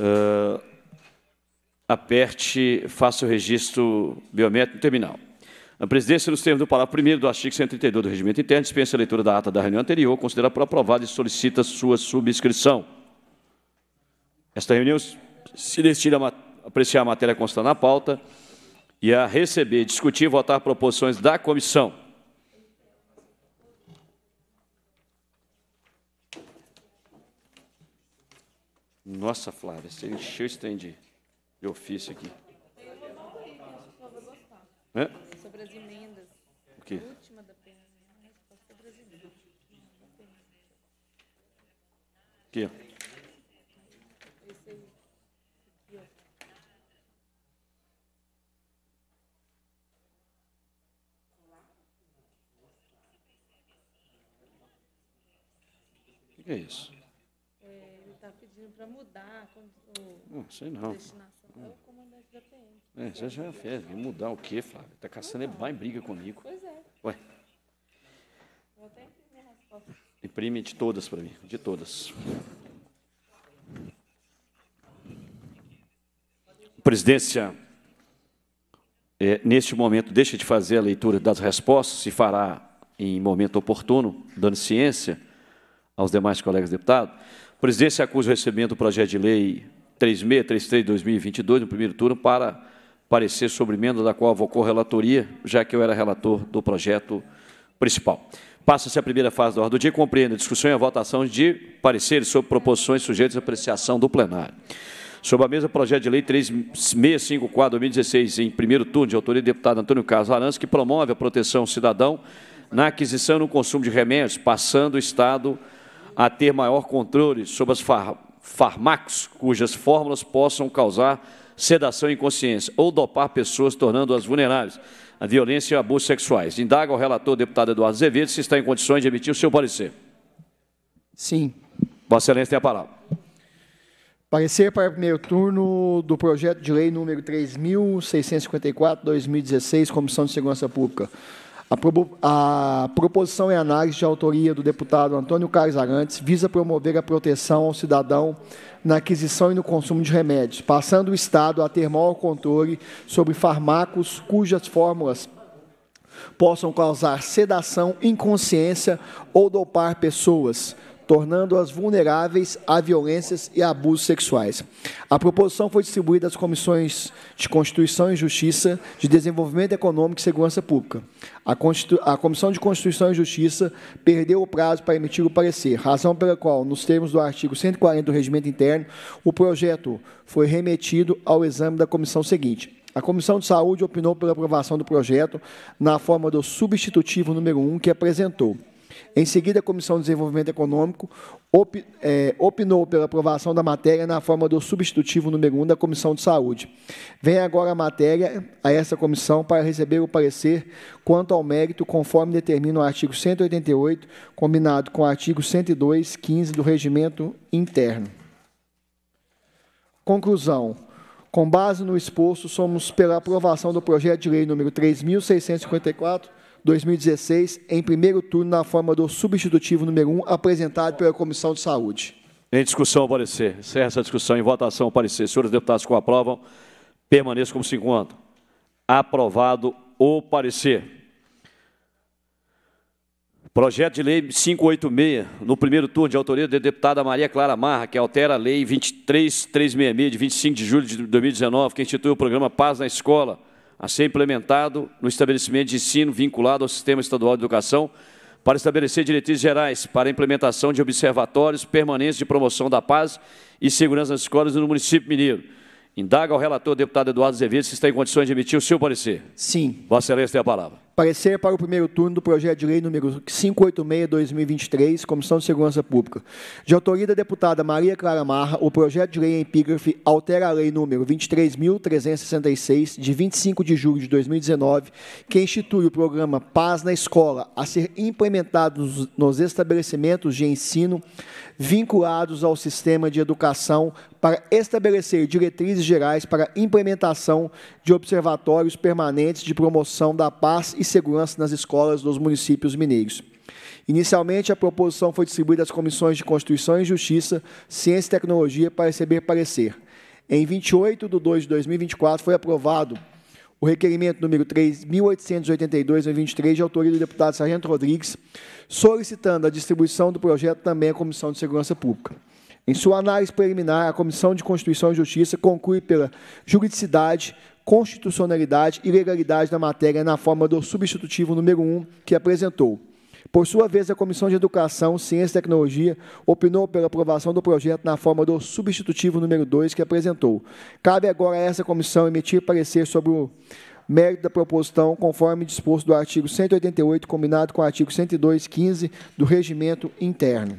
uh, aperte, faça o registro biométrico no terminal. A presidência, nos termos do parágrafo 1 do artigo 132 do Regimento Interno, dispensa a leitura da ata da reunião anterior, considera por aprovada e solicita sua subscrição. Esta reunião se destina a apreciar a matéria constante na pauta e a receber, discutir e votar proposições da comissão. Nossa, Flávia, você encheu esse trem de, de ofício aqui. É? Sobre as emendas. O quê? A última da né? as emendas. Aqui, ó. O que é isso? pedindo para mudar o, não, sei não. destinação. Não. Hum. É o comandante da PM. É, já já é fez. Mudar o quê, Flávio? Está caçando Vai em briga comigo. Pois é. Ué. Vou até imprimir a resposta. Imprime de todas para mim, de todas. Presidência, é, neste momento, deixa de fazer a leitura das respostas, se fará em momento oportuno, dando ciência aos demais colegas deputados. O presidente se acusa o recebimento do projeto de lei 3633-2022, no primeiro turno, para parecer sobre emenda da qual avocou relatoria, já que eu era relator do projeto principal. Passa-se a primeira fase da ordem do dia, compreendendo a discussão e a votação de pareceres sobre proposições sujeitas à apreciação do plenário. Sobre a mesa, projeto de lei 3654-2016, em primeiro turno, de autoria do deputado Antônio Carlos Larança, que promove a proteção cidadão na aquisição e no consumo de remédios, passando o Estado a ter maior controle sobre as far farmacos cujas fórmulas possam causar sedação e inconsciência ou dopar pessoas, tornando-as vulneráveis à violência e abusos sexuais. Indaga o relator, deputado Eduardo Azevedo, se está em condições de emitir o seu parecer. Sim. Vossa Excelência tem a palavra. Parecer para o primeiro turno do projeto de lei número 3.654, 2016, Comissão de Segurança Pública. A, proposição e análise de autoria do deputado Antônio Carlos Arantes visa promover a proteção ao cidadão na aquisição e no consumo de remédios, passando o Estado a ter maior controle sobre fármacos cujas fórmulas possam causar sedação, inconsciência ou dopar pessoas, tornando-as vulneráveis a violências e abusos sexuais. A proposição foi distribuída às comissões de Constituição e Justiça, de Desenvolvimento Econômico e Segurança Pública. A, Constitu... a Comissão de Constituição e Justiça perdeu o prazo para emitir o parecer, razão pela qual, nos termos do artigo 140 do Regimento Interno, o projeto foi remetido ao exame da comissão seguinte. A Comissão de Saúde opinou pela aprovação do projeto na forma do substitutivo número 1 que apresentou. Em seguida, a Comissão de Desenvolvimento Econômico op, é, opinou pela aprovação da matéria na forma do substitutivo número 1 da Comissão de Saúde. Vem agora a matéria a essa comissão para receber o parecer quanto ao mérito, conforme determina o artigo 188, combinado com o artigo 102, 15 do Regimento Interno. Conclusão. Com base no exposto, somos pela aprovação do projeto de lei número 3654 2016, em primeiro turno, na forma do substitutivo número 1, apresentado pela Comissão de Saúde. Em discussão, o parecer. Encerra essa discussão. Em votação, o parecer. Senhores deputados que o aprovam, permaneçam como se encontram. Aprovado o parecer. Projeto de lei 586, no primeiro turno, de autoria da deputada Maria Clara Marra, que altera a lei 23366, de 25 de julho de 2019, que institui o programa Paz na Escola, a ser implementado no estabelecimento de ensino vinculado ao Sistema Estadual de Educação, para estabelecer diretrizes gerais para a implementação de observatórios permanentes de promoção da paz e segurança nas escolas no município mineiro. Indaga ao relator, deputado Eduardo Azevedo, se está em condições de emitir o seu parecer. Sim. Vossa Excelência tem a palavra. Parecer para o primeiro turno do projeto de lei número 586-2023, Comissão de Segurança Pública. De autoria da deputada Maria Clara Marra, o projeto de lei em epígrafe altera a lei número 23.366, de 25 de julho de 2019, que institui o programa Paz na Escola, a ser implementado nos, nos estabelecimentos de ensino vinculados ao sistema de educação para estabelecer diretrizes gerais para implementação de observatórios permanentes de promoção da paz e segurança nas escolas dos municípios mineiros. Inicialmente, a proposição foi distribuída às comissões de Constituição e Justiça, Ciência e Tecnologia para receber parecer. Em 28 de 2 de 2024, foi aprovado o requerimento número 3.882-23, de autoria do deputado Sargento Rodrigues, solicitando a distribuição do projeto também à Comissão de Segurança Pública. Em sua análise preliminar, a Comissão de Constituição e Justiça conclui pela juridicidade constitucionalidade e legalidade da matéria na forma do substitutivo número 1 que apresentou. Por sua vez, a Comissão de Educação, Ciência e Tecnologia opinou pela aprovação do projeto na forma do substitutivo número 2 que apresentou. Cabe agora a essa comissão emitir parecer sobre o mérito da proposição, conforme disposto do artigo 188, combinado com o artigo 102, 15 do Regimento Interno.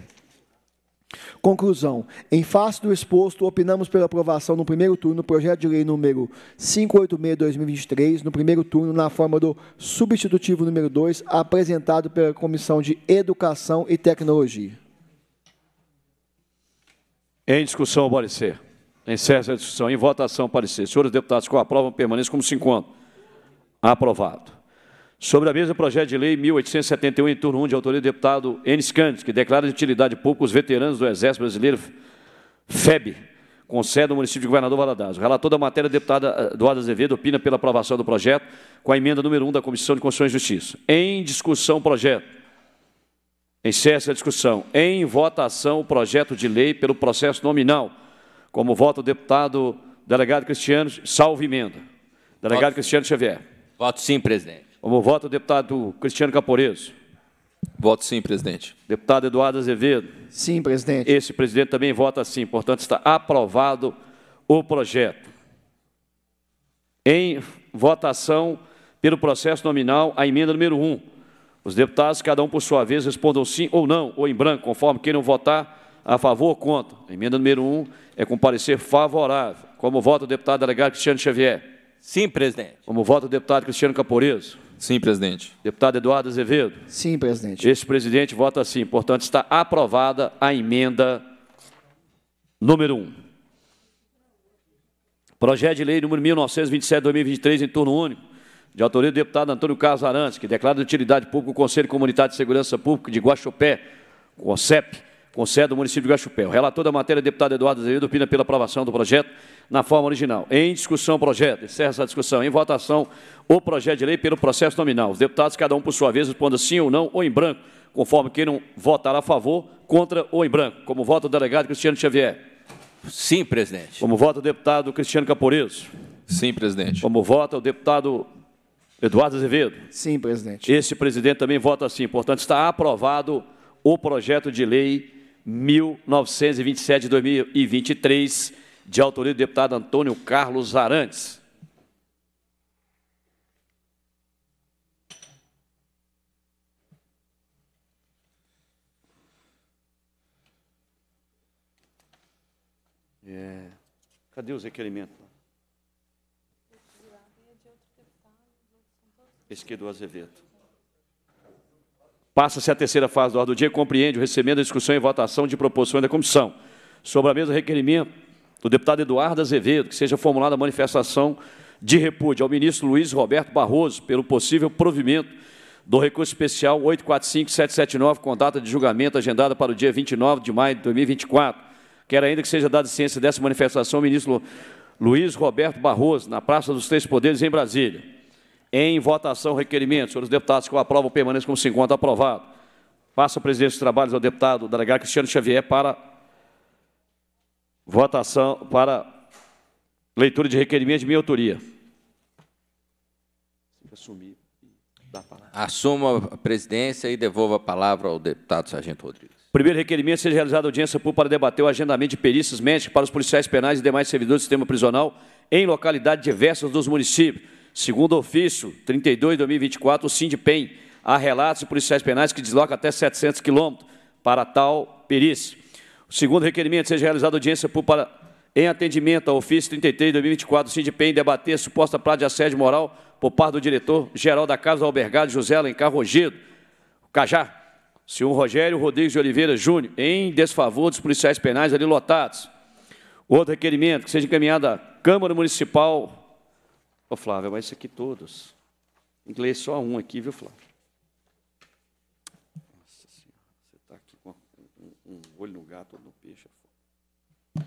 Conclusão: em face do exposto, opinamos pela aprovação no primeiro turno do projeto de lei número 586-2023, no primeiro turno, na forma do substitutivo número 2, apresentado pela Comissão de Educação e Tecnologia. Em discussão, parecer. Encerra a discussão. Em votação, parecer. Senhores deputados que aprovam, permaneçam como se encontram. Aprovado. Sobre a mesa, o projeto de lei 1871, em turno 1, de autoria do deputado Enes Candes, que declara de utilidade pública os veteranos do Exército Brasileiro, FEB, com sede no município de Governador Valadares. O relator da matéria, deputada Eduardo Azevedo, opina pela aprovação do projeto com a emenda número 1 da Comissão de Constituição e Justiça. Em discussão, o projeto. Encerra a discussão. Em votação, o projeto de lei pelo processo nominal. Como vota o deputado delegado Cristiano, salvo emenda. Delegado Voto. Cristiano Xavier. Voto sim, presidente. Como voto, deputado Cristiano Caporeso. Voto sim, presidente. Deputado Eduardo Azevedo. Sim, presidente. Esse presidente também vota sim, portanto está aprovado o projeto. Em votação pelo processo nominal, a emenda número 1. Um. Os deputados, cada um por sua vez, respondam sim ou não, ou em branco, conforme queiram votar a favor ou contra. A emenda número 1 um é com parecer favorável. Como vota o deputado delegado Cristiano Xavier? Sim, presidente. Como vota o deputado Cristiano Caporeso? Sim, presidente. Deputado Eduardo Azevedo. Sim, presidente. Este presidente vota sim. Portanto, está aprovada a emenda número 1. Projeto de lei número 1927-2023, em turno único, de autoria do deputado Antônio Carlos Arantes, que declara de utilidade pública o Conselho Comunitário de Segurança Pública de Guaxupé, o CONCEP, com sede do município de Guaxupé. O relator da matéria, deputado Eduardo Azevedo, opina pela aprovação do projeto na forma original. Em discussão, o projeto. Encerra essa discussão. Em votação, o projeto de lei pelo processo nominal. Os deputados, cada um por sua vez, respondam sim ou não ou em branco, conforme quem não votar a favor, contra ou em branco. Como vota o delegado Cristiano Xavier. Sim, presidente. Como vota o deputado Cristiano Caporeso. Sim, presidente. Como vota o deputado Eduardo Azevedo. Sim, presidente. Esse presidente também vota sim. Portanto, está aprovado o projeto de lei 1927 2023, de autoria do deputado Antônio Carlos Arantes. É. Cadê os requerimentos? Esse aqui é do Azevedo. Passa-se a terceira fase do ordem do dia, compreende o recebimento, da discussão e votação de proposições da comissão. Sobre a mesa, requerimento do deputado Eduardo Azevedo, que seja formulada a manifestação de repúdio ao ministro Luiz Roberto Barroso pelo possível provimento do recurso especial 845779, com data de julgamento agendada para o dia 29 de maio de 2024. Quero ainda que seja dada ciência dessa manifestação ao ministro Luiz Roberto Barroso, na Praça dos Três Poderes, em Brasília. Em votação, requerimento. Senhores deputados que o aprovam, permaneçam como se encontra aprovado. Faça a presidência dos trabalhos ao deputado delegado Cristiano Xavier para votação, para leitura de requerimento de minha autoria. Assumo Assuma a presidência e devolva a palavra ao deputado Sargento Rodrigues. Primeiro requerimento seja realizada audiência pública para debater o agendamento de perícias médicas para os policiais penais e demais servidores do sistema prisional em localidades diversas dos municípios Segundo ofício, 32 de 2024, o Sindipem, há relatos de policiais penais que deslocam até 700 quilômetros para tal perícia. O segundo requerimento, seja realizada audiência em atendimento ao ofício 33 de 2024 do Sindipem, debater suposta prática de assédio moral por parte do diretor-geral da Casa do Albergado, José Alencar Rogido, Cajá. Senhor Rogério Rodrigues de Oliveira Júnior, em desfavor dos policiais penais ali lotados. Outro requerimento, que seja encaminhada à Câmara Municipal Ô Flávio, mas isso aqui todos. Inglês só um aqui, viu, Flávio? Nossa Senhora, você está aqui com um olho no gato, ou no peixe. É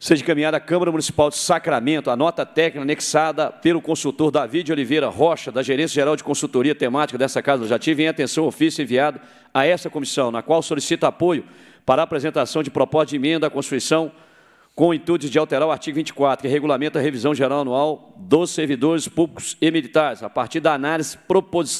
Seja encaminhada à Câmara Municipal de Sacramento a nota técnica anexada pelo consultor Davi de Oliveira Rocha, da Gerência Geral de Consultoria Temática dessa Casa Legislativa, em atenção ao ofício enviado a essa comissão, na qual solicita apoio para a apresentação de proposta de emenda à Constituição com o intuito de alterar o artigo 24, que regulamenta a revisão geral anual dos servidores públicos e militares, a partir da análise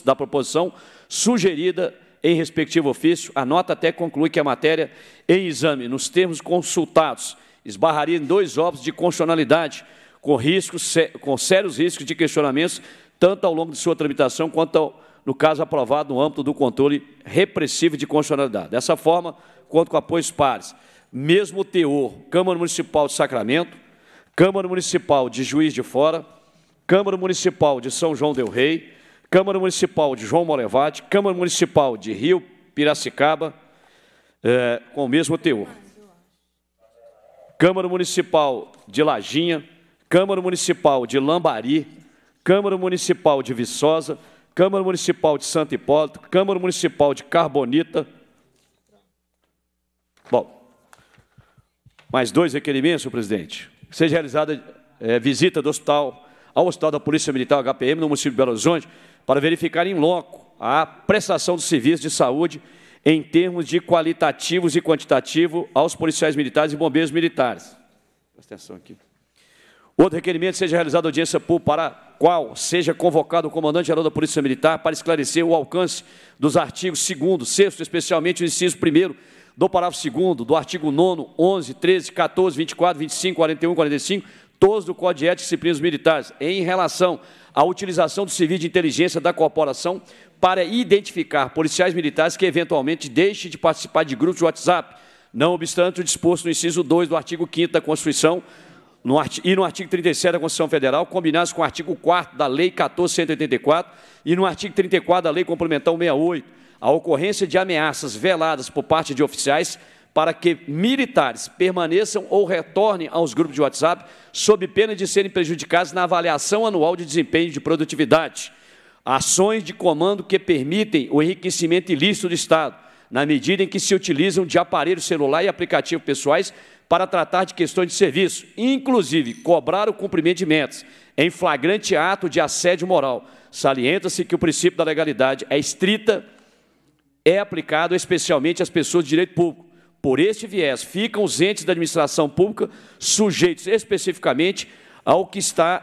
da proposição sugerida em respectivo ofício, a nota até conclui que a matéria em exame, nos termos consultados, esbarraria em dois óbitos de constitucionalidade, com, riscos, com sérios riscos de questionamentos, tanto ao longo de sua tramitação quanto ao, no caso aprovado no âmbito do controle repressivo de constitucionalidade. Dessa forma, conto com apoios pares mesmo teor, Câmara Municipal de Sacramento, Câmara Municipal de Juiz de Fora, Câmara Municipal de São João del Rei, Câmara Municipal de João Morevati, Câmara Municipal de Rio Piracicaba, é, com o mesmo teor. Câmara Municipal de Laginha, Câmara Municipal de Lambari, Câmara Municipal de Viçosa, Câmara Municipal de Santo Hipólito, Câmara Municipal de Carbonita. Bom, mais dois requerimentos, senhor presidente. Seja realizada é, visita do hospital, ao Hospital da Polícia Militar HPM, no município de Belo Horizonte, para verificar em loco a prestação dos serviços de saúde em termos de qualitativos e quantitativo aos policiais militares e bombeiros militares. Presta atenção aqui. Outro requerimento seja realizada audiência pública para a qual seja convocado o comandante-geral da Polícia Militar para esclarecer o alcance dos artigos 2º, 6 especialmente o inciso 1 do parágrafo 2 do artigo 9 11, 13, 14, 24, 25, 41, 45, todos do Código de Ética e Disciplinas Militares, em relação à utilização do serviço de inteligência da corporação para identificar policiais militares que eventualmente deixem de participar de grupos de WhatsApp, não obstante o disposto no inciso 2 do artigo 5 da Constituição, no e no artigo 37 da Constituição Federal, combinados com o artigo 4 da Lei 14.184 e no artigo 34 da Lei Complementar 68, a ocorrência de ameaças veladas por parte de oficiais para que militares permaneçam ou retornem aos grupos de WhatsApp, sob pena de serem prejudicados na avaliação anual de desempenho de produtividade. Ações de comando que permitem o enriquecimento ilícito do Estado, na medida em que se utilizam de aparelho celular e aplicativo pessoais para tratar de questões de serviço, inclusive cobrar o cumprimento de metas, em flagrante ato de assédio moral. Salienta-se que o princípio da legalidade é estrita é aplicado especialmente às pessoas de direito público. Por este viés, ficam os entes da administração pública sujeitos especificamente ao que está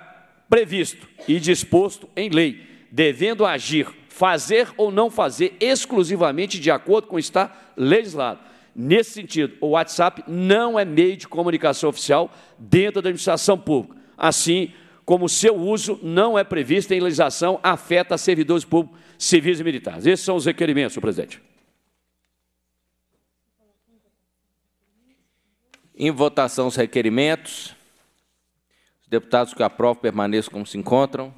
previsto e disposto em lei, devendo agir, fazer ou não fazer exclusivamente de acordo com o que está legislado. Nesse sentido, o WhatsApp não é meio de comunicação oficial dentro da administração pública. Assim como seu uso não é previsto em legislação, afeta servidores públicos civis e militares. Esses são os requerimentos, senhor presidente. Em votação os requerimentos. Os deputados que aprovam permaneçam como se encontram.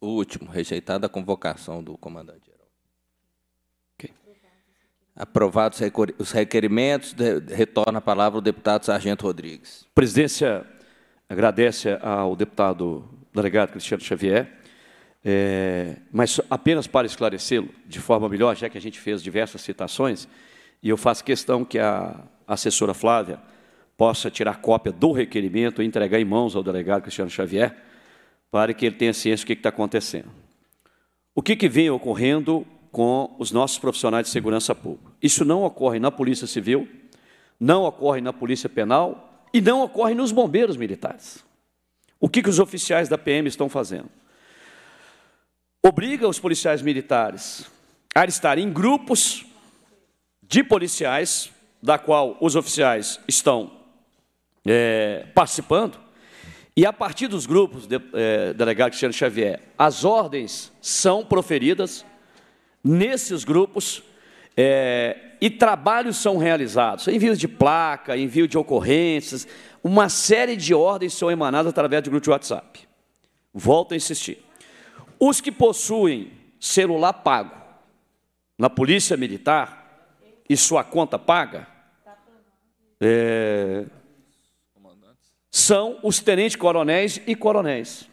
O último, Rejeitada a convocação do comandante. Aprovados os requerimentos, retorna a palavra o deputado Sargento Rodrigues. Presidência agradece ao deputado delegado Cristiano Xavier, é, mas apenas para esclarecê-lo de forma melhor, já que a gente fez diversas citações, e eu faço questão que a assessora Flávia possa tirar cópia do requerimento e entregar em mãos ao delegado Cristiano Xavier, para que ele tenha ciência do que está acontecendo. O que, que vem ocorrendo com os nossos profissionais de segurança pública. Isso não ocorre na Polícia Civil, não ocorre na Polícia Penal e não ocorre nos bombeiros militares. O que, que os oficiais da PM estão fazendo? Obriga os policiais militares a estar em grupos de policiais, da qual os oficiais estão é, participando, e a partir dos grupos, de, é, delegado Cristiano Xavier, as ordens são proferidas nesses grupos é, e trabalhos são realizados. Envios de placa, envio de ocorrências, uma série de ordens são emanadas através do grupo de WhatsApp. Volto a insistir. Os que possuem celular pago na polícia militar e sua conta paga é, são os tenentes-coronéis e coronéis.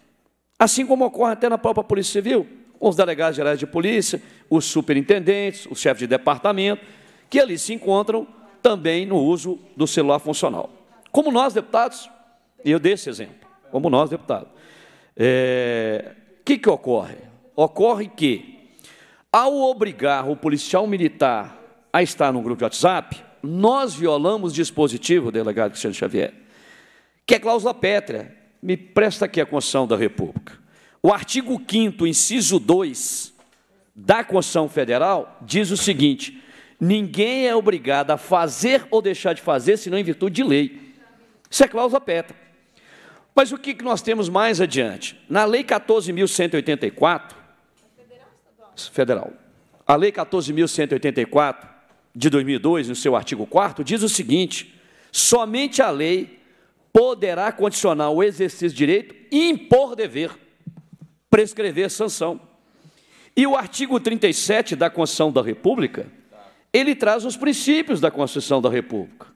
Assim como ocorre até na própria Polícia Civil com os delegados gerais de polícia, os superintendentes, os chefes de departamento, que ali se encontram também no uso do celular funcional. Como nós, deputados, e eu dei esse exemplo, como nós, deputados, o é, que, que ocorre? Ocorre que, ao obrigar o policial militar a estar num grupo de WhatsApp, nós violamos dispositivo, delegado Cristiano Xavier, que é cláusula pétrea, me presta aqui a Constituição da República. O artigo 5 inciso 2 da Constituição Federal diz o seguinte: ninguém é obrigado a fazer ou deixar de fazer, senão em virtude de lei. Isso é cláusula peta. Mas o que nós temos mais adiante? Na Lei 14.184, federal, a Lei 14.184, de 2002, no seu artigo 4 diz o seguinte, somente a lei poderá condicionar o exercício de direito e impor dever prescrever sanção. E o artigo 37 da Constituição da República, ele traz os princípios da Constituição da República.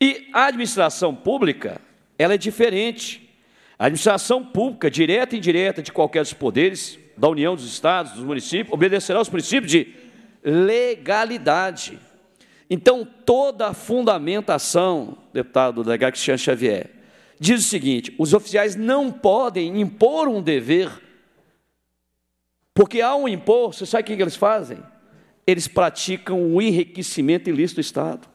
E a administração pública, ela é diferente. A administração pública, direta e indireta de qualquer dos poderes, da União, dos Estados, dos municípios, obedecerá aos princípios de legalidade. Então, toda a fundamentação, deputado delegado Cristiano Xavier, diz o seguinte, os oficiais não podem impor um dever porque ao impor, você sabe o que eles fazem? Eles praticam o enriquecimento ilícito do Estado.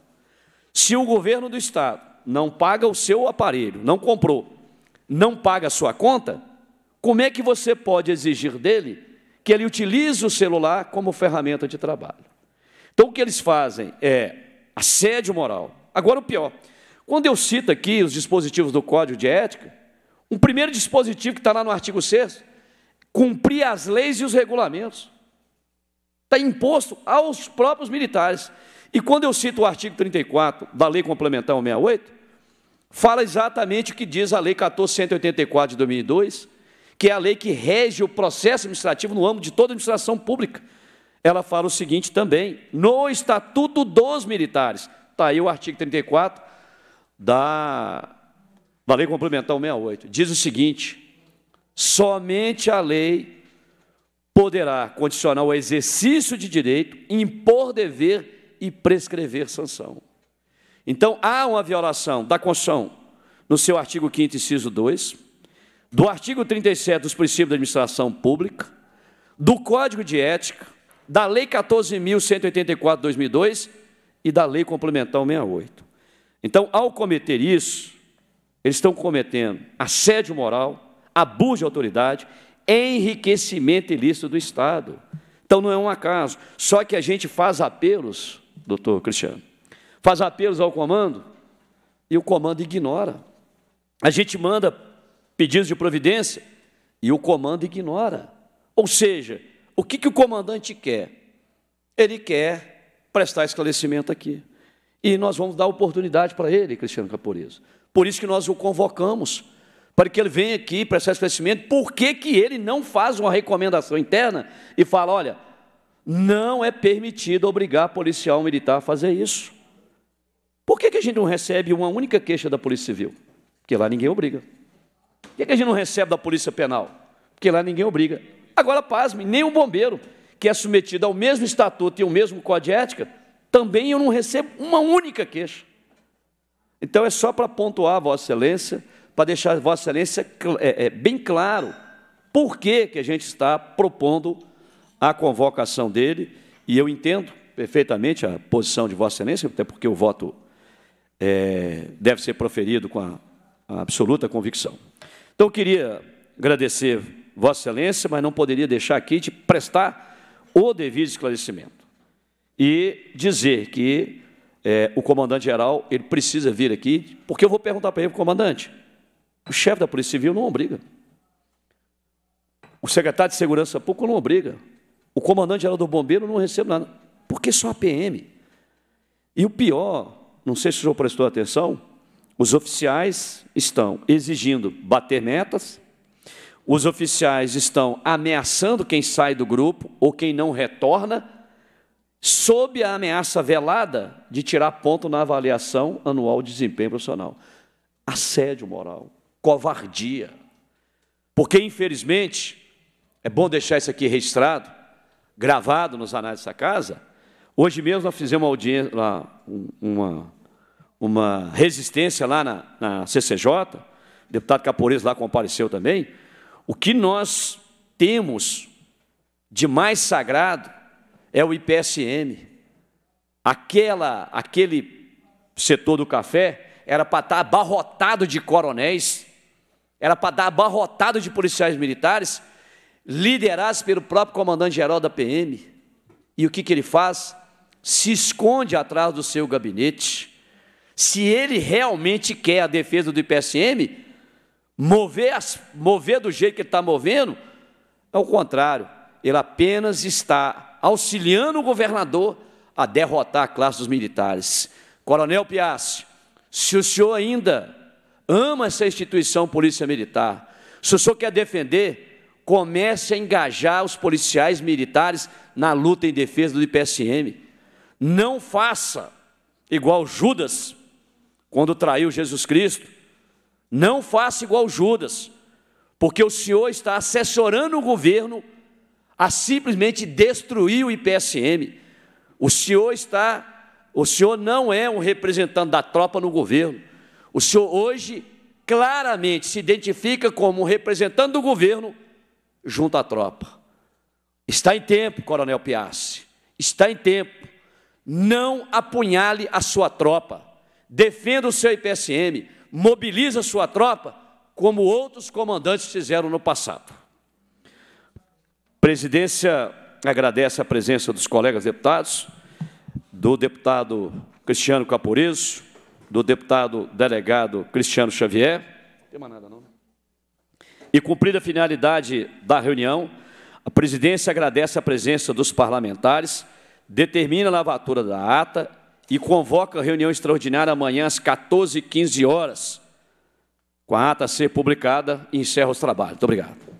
Se o governo do Estado não paga o seu aparelho, não comprou, não paga a sua conta, como é que você pode exigir dele que ele utilize o celular como ferramenta de trabalho? Então, o que eles fazem é assédio moral. Agora, o pior: quando eu cito aqui os dispositivos do Código de Ética, um primeiro dispositivo que está lá no artigo 6 cumprir as leis e os regulamentos. Está imposto aos próprios militares. E quando eu cito o artigo 34 da Lei Complementar 168, fala exatamente o que diz a Lei 14184 de 2002, que é a lei que rege o processo administrativo no âmbito de toda a administração pública. Ela fala o seguinte também, no Estatuto dos Militares, está aí o artigo 34 da, da Lei Complementar 168, diz o seguinte, Somente a lei poderá condicionar o exercício de direito, impor dever e prescrever sanção. Então, há uma violação da Constituição no seu artigo 5 inciso 2, do artigo 37 dos princípios da administração pública, do Código de Ética, da Lei 14.184 de 2002 e da Lei Complementar 68. Então, ao cometer isso, eles estão cometendo assédio moral, abuso de autoridade, enriquecimento ilícito do Estado. Então não é um acaso. Só que a gente faz apelos, doutor Cristiano, faz apelos ao comando e o comando ignora. A gente manda pedidos de providência e o comando ignora. Ou seja, o que, que o comandante quer? Ele quer prestar esclarecimento aqui. E nós vamos dar oportunidade para ele, Cristiano Caporeza. Por isso que nós o convocamos para que ele venha aqui para esse esclarecimento, por que, que ele não faz uma recomendação interna e fala, olha, não é permitido obrigar policial militar a fazer isso. Por que, que a gente não recebe uma única queixa da Polícia Civil? Porque lá ninguém obriga. Por que, que a gente não recebe da Polícia Penal? Porque lá ninguém obriga. Agora, pasme, nem o bombeiro, que é submetido ao mesmo estatuto e ao mesmo código de ética, também eu não recebo uma única queixa. Então, é só para pontuar, Vossa Excelência, para deixar Vossa Excelência é, é, bem claro por que, que a gente está propondo a convocação dele, e eu entendo perfeitamente a posição de Vossa Excelência, até porque o voto é, deve ser proferido com a, a absoluta convicção. Então, queria agradecer Vossa Excelência, mas não poderia deixar aqui de prestar o devido esclarecimento e dizer que é, o comandante-geral ele precisa vir aqui, porque eu vou perguntar para ele, comandante, o chefe da Polícia Civil não obriga. O secretário de Segurança Pública não obriga. O comandante-geral do Bombeiro não recebe nada. Porque só a PM. E o pior, não sei se o senhor prestou atenção, os oficiais estão exigindo bater metas, os oficiais estão ameaçando quem sai do grupo ou quem não retorna, sob a ameaça velada de tirar ponto na avaliação anual de desempenho profissional. Assédio moral, covardia. Porque, infelizmente, é bom deixar isso aqui registrado, gravado nos anais dessa casa. Hoje mesmo nós fizemos uma audiência, uma, uma resistência lá na, na CCJ, o deputado Capores lá compareceu também. O que nós temos de mais sagrado é o IPSM. Aquela, aquele setor do café era para estar tá abarrotado de coronéis era para dar abarrotado de policiais militares, liderados pelo próprio comandante-geral da PM. E o que, que ele faz? Se esconde atrás do seu gabinete. Se ele realmente quer a defesa do IPSM, mover, as, mover do jeito que ele está movendo, é o contrário, ele apenas está auxiliando o governador a derrotar a classe dos militares. Coronel Piazzi, se o senhor ainda ama essa instituição Polícia Militar. Se o senhor quer defender, comece a engajar os policiais militares na luta em defesa do IPSM. Não faça igual Judas, quando traiu Jesus Cristo. Não faça igual Judas, porque o senhor está assessorando o governo a simplesmente destruir o IPSM. O senhor está, o senhor não é um representante da tropa no governo. O senhor hoje claramente se identifica como um representante do governo junto à tropa. Está em tempo, Coronel Piace. Está em tempo. Não apunhale a sua tropa. Defenda o seu IPSM. Mobilize a sua tropa, como outros comandantes fizeram no passado. Presidência agradece a presença dos colegas deputados, do deputado Cristiano Capurezo, do deputado delegado Cristiano Xavier. Né? E cumprida a finalidade da reunião, a presidência agradece a presença dos parlamentares, determina a lavatura da ata e convoca a reunião extraordinária amanhã às 14h15 horas, com a ata a ser publicada e encerra os trabalhos. Muito obrigado.